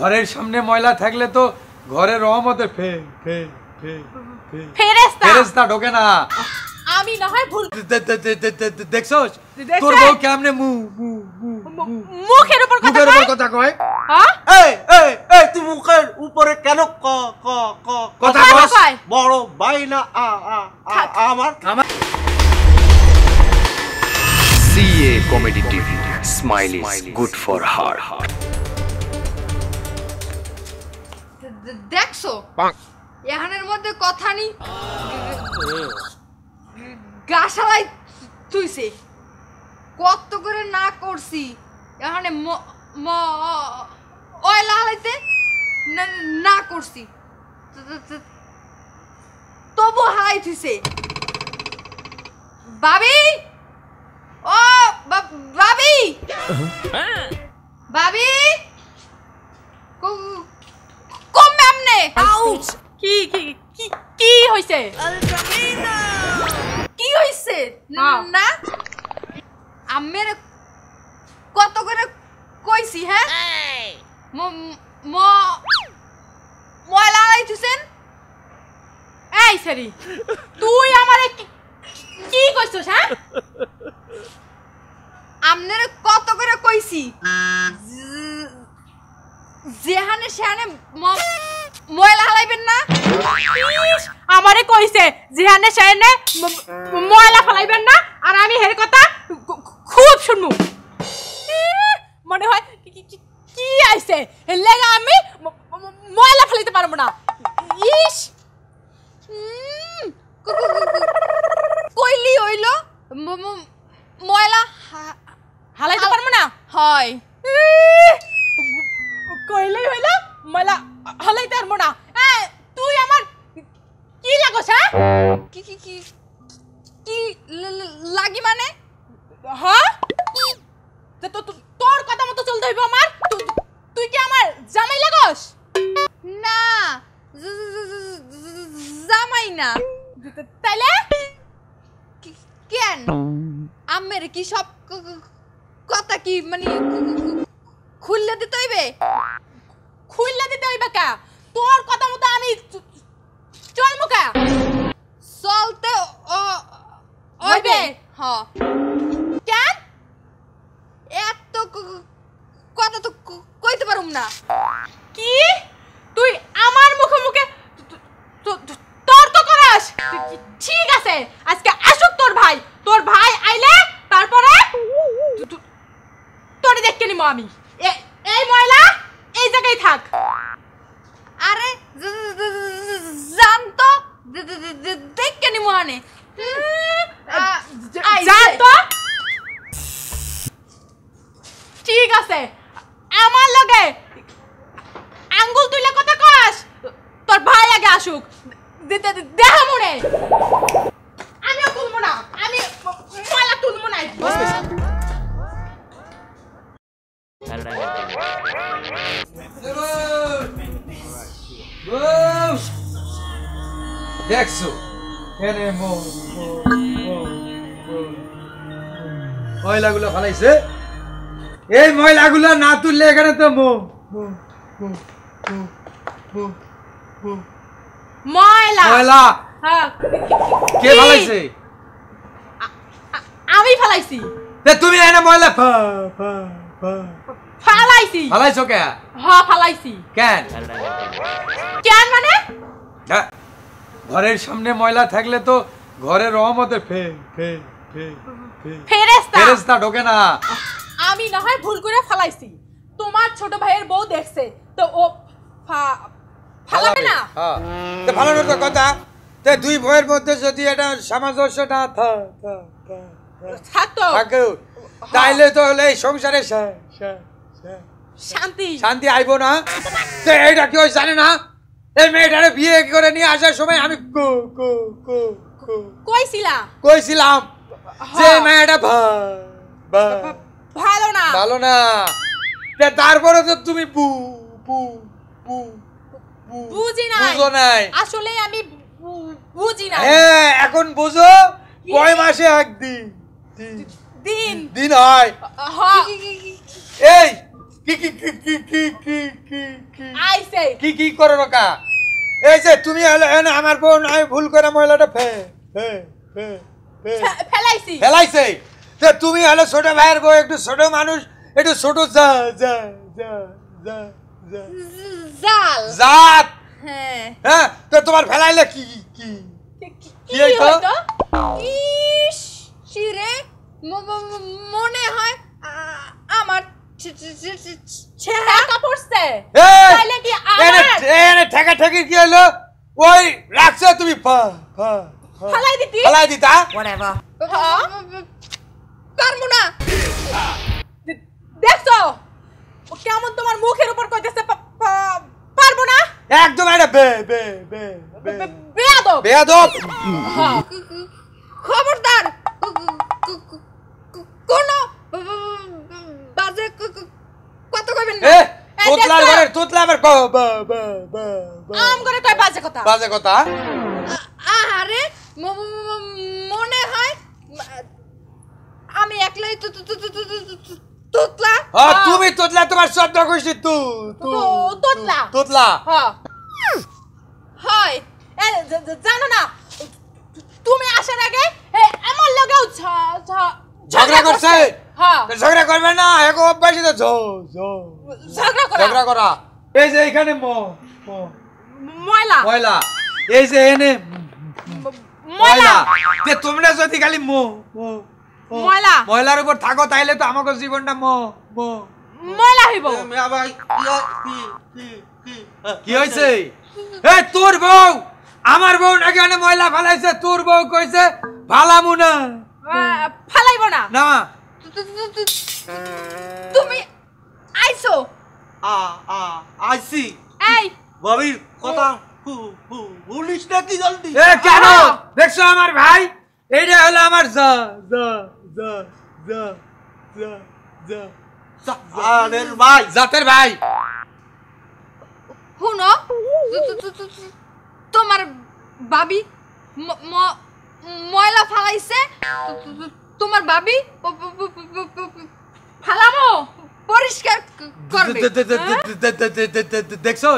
ঘরের সামনে ময়লা থাকলে তো ঘরের রহমতে ফে ফে ফে ফে ফেরেস্তা ফেরেস্তা ঢোকে না আমি না হয় ভুল দেখছস তোর বউ কেমনে মু মু মুখের উপর কথা মুখের উপর কথা কয় হ্যাঁ এই এই এই তুই মুখের উপরে কেন ক ক ক কথা কস বড় ভাই না আ আ আমার আমার সিএ comedy TV smile good for heart দেখছো এখানের মধ্যে কথা নি গাছালাই তুইছে কত করে না করছি এখানে ম ওয়লা হালাইতে না করছি তবু হালাই থুইছে বাবি ও বাবি হ্যাঁ। বাবি আউট কি কি কি কি হইছে কি হইছে না আমের কত করে কইছি হ্যাঁ ম ময়লা আইছিসেন এই সারি তুই আমারে কি কইছস হ্যাঁ আমনের কত করে কইছি যেহানে সেহানে ময়লা হালাইবেন না আমারে কইছে জিহানে সেহানে ময়লা ফালাইবেন না আর আমি হের কথা খুব শুনবো মনে হয় কি আইছে লেগা আমি ময়লা ফালাইতে পারবো না ইস লাগি মানে হ্যাঁ তোর কথা মতো চলতে হইব আমার তুই কি আমার জামাই লাগস না জামাই না তাইলে কেন আমের কি সব কথা কি মানে খুললে দিতে হইবে খুললে দিতে হইবে কা তোর কথা মতো আমি চল মুকা চলতে ও ওইবে হ কেন এত কথা তো কইতে পারুম না কি তুই আমার মুখে মুখে তোর তো করাস ঠিক আছে আজকে আসুক তোর ভাই তোর ভাই আইলে তারপরে তোরে দেখে নিব আমি এই ময়লা এই জায়গায় থাক আরে জান তো দেখে নিব আনে যা ঠিক আছে আমার লগে আঙ্গুল তুলে কথা কস তোর ভাই আগে আসুক দেহা মুড়ে আমিও তুলবো না আমি মালা তুলবো না দেখছো কেন ময়লাগুলো ফালাইছে এই ময়লাগুলো না তুললে এখানে তো মো ময়লা ময়লা হ্যাঁ। কে ফালাইছে আমি ফালাইছি তুমি এনে ময়লা ফালাইছি ফালাইছো কে হ্যাঁ ফালাইছি কেন কেন মানে ঘরের সামনে ময়লা থাকলে তো ঘরে রহমতে ফে ফে ফে ঢোকে না আমি না হয় ভুল করে ফালাইছি তোমার ছোট ভাইয়ের বউ দেখছে তো ও ফালাবে না হ্যাঁ তো ফালানোর তো কথা তে দুই মধ্যে যদি এটা সামঞ্জস্য না তাইলে তো হলে এই সংসারে শান্তি শান্তি আইব না তো এইটা কেউ জানে না এই মেয়েটারে বিয়ে করে নিয়ে আসার সময় আমি কইছিলাম কইছিলাম যে ভালো না ভালো না তারপরে তো তুমি পু পু বু বুঝি না বুঝো নাই আসলে আমি বুঝি না হ্যাঁ এখন বুঝো কয় মাসে একদিন দিন দিন হয় এই কি কি কি কি কি কি কি কি কি কি করো রকা এই যে তুমি আমার বোন আমি ভুল করে মহিলাটা ফে ফে ফে হ্যাঁ। ফেলাইছি ফেলাইছে তো তুমি হলো ছোট ভাইয়ের বউ একটু ছোট মানুষ একটু ছোট যা যা হ্যাঁ, হ্যাঁ তো তোমার ফেলাইলে কি কি মনে হয় আমার ঠেকা ঠেকি কি হলো ওই রাখছো তুমি ফালাই দিতি ফালাই দিতা whatever পারমু না দেখছো ও কেমন তোমার মুখের উপর কইতেছে পারবো না একদম এটা বে বে বে বেয়াদব বেয়াদব খবরদার কোন বাজে কত কইবেন না তোতলার ঘরের তোতলা আবার আম করে কয় বাজে কথা বাজে কথা মনে হয় আমি একলাই তো তোতলা হ্যাঁ, হ্যাঁ। তুমি তোতলা তোমার শব্দ কইছিস তু তোতলা তোতলা হ্যাঁ। হয় জানো না তুমি আসার আগে আমার লগেও ঝগড়া করছে ঝগড়া করবে না এক অভ্যাসই তো ঝগড়া করা ঝগড়া করা এই যে এখানে ময়লা ময়লা এই যে এনে ময়লা তে তোমরা যদি খালি মো ময়লা ময়লার উপর থাকো তাইলে তো আমাকে জীবনটা মো ময়লা হইব কি হইছে আচ্ছা। এ তোর বউ আমার বউ নাকি অনেক ময়লা ফালাইছে তোর বউ কইছে ফালামু না ফালাইব না না তুমি আইছো আ আ আইছি এই ভাবির কথা পুলিশ জলদি এ কেন দেখছো আমার ভাই এইটা হলো আমার জ জ জ জ জ জ ভাই জাতের ভাই তোমার বাবি ময়লা ফালাইছে তোমার বাবি ফালামো পরিষ্কার করবে দেখছস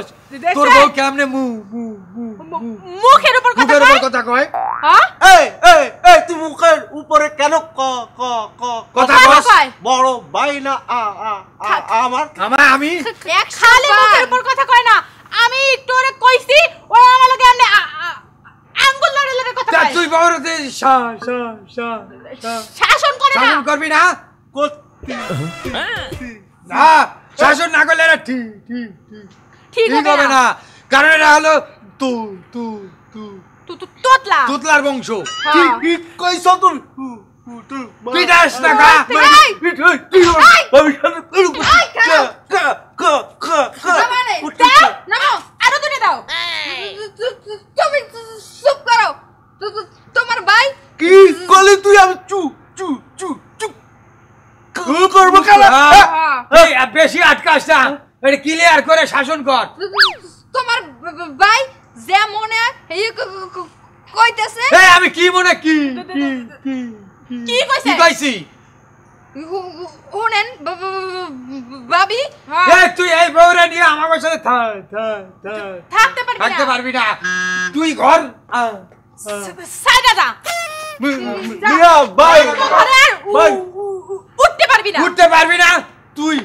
তোর বউ কেমনে মু মুখের উপর কথা কয় কথা কয় হ্যাঁ? এই তুই মুখের উপরে কেন ক ক ক কথা বড় ভাই না আমার আমার আমি খালি মুখের উপর কথা কয় না আমি একটু ওরে কইছি ও আমার লগে এমনি আঙ্গুল লড়ে লড়ে কথা কয় তুই বড় দে শা শা শা শাসন করে না করবি না কোত হ্যাঁ। না শাসন না করলে এরা ঠিক ঠিক ঠিক ঠিক হবে না কারণ এরা হলো তু তু তু ভবিষ্যতে যা এটা ক্লিয়ার করে শাসন কর তোমার ভাই যে মনে কইতেছে এই আমি কি মনে কি কি কি কইছি শুনেন বাবি হ্যাঁ। এই তুই এই বউরে নিয়ে আমার সাথে থাকতে পারবি না থাকতে পারবি না তুই ঘর সাইডা যা মিয়া বাই বাই উঠতে পারবি না উঠতে পারবি না তুই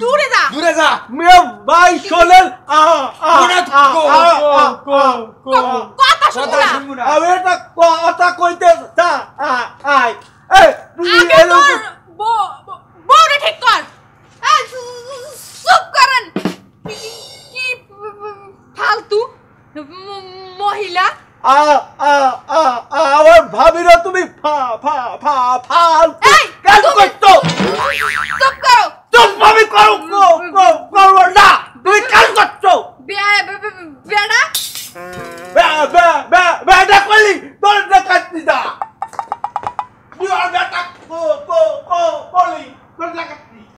দূরে যা দূরে যা মে ভাই শোনেন আ আ কথা শুনবো না আরে এটা কথা কইতে যা আই এই তুই এলো বউরে ঠিক কর চুপ করেন কি ফালতু মহিলা আ আ তুমি ফা ফা ফা ফালতু কেন কইতো চুপ cloak!